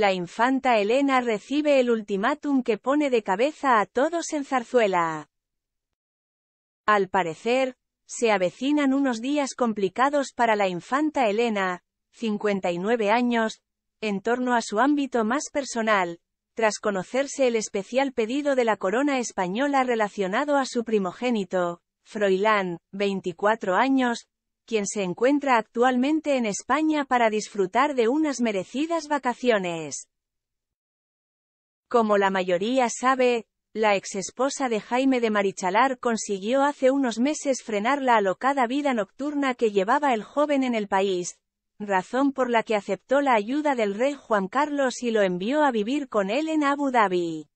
la infanta Elena recibe el ultimátum que pone de cabeza a todos en Zarzuela. Al parecer, se avecinan unos días complicados para la infanta Elena, 59 años, en torno a su ámbito más personal, tras conocerse el especial pedido de la corona española relacionado a su primogénito, Froilán, 24 años, quien se encuentra actualmente en España para disfrutar de unas merecidas vacaciones. Como la mayoría sabe, la exesposa de Jaime de Marichalar consiguió hace unos meses frenar la alocada vida nocturna que llevaba el joven en el país, razón por la que aceptó la ayuda del rey Juan Carlos y lo envió a vivir con él en Abu Dhabi.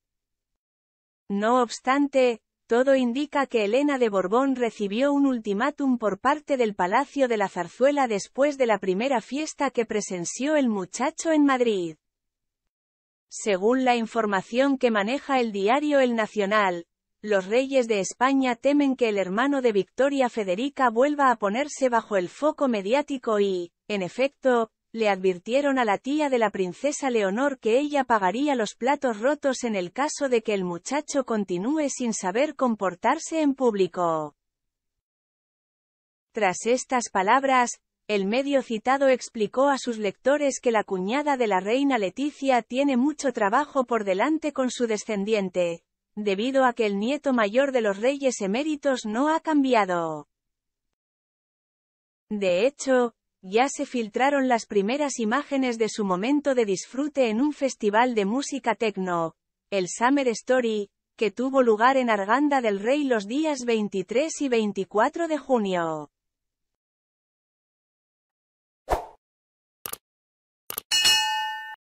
No obstante, todo indica que Elena de Borbón recibió un ultimátum por parte del Palacio de la Zarzuela después de la primera fiesta que presenció el muchacho en Madrid. Según la información que maneja el diario El Nacional, los reyes de España temen que el hermano de Victoria Federica vuelva a ponerse bajo el foco mediático y, en efecto, le advirtieron a la tía de la princesa Leonor que ella pagaría los platos rotos en el caso de que el muchacho continúe sin saber comportarse en público. Tras estas palabras, el medio citado explicó a sus lectores que la cuñada de la reina Leticia tiene mucho trabajo por delante con su descendiente, debido a que el nieto mayor de los reyes eméritos no ha cambiado. De hecho, ya se filtraron las primeras imágenes de su momento de disfrute en un festival de música techno, el Summer Story, que tuvo lugar en Arganda del Rey los días 23 y 24 de junio.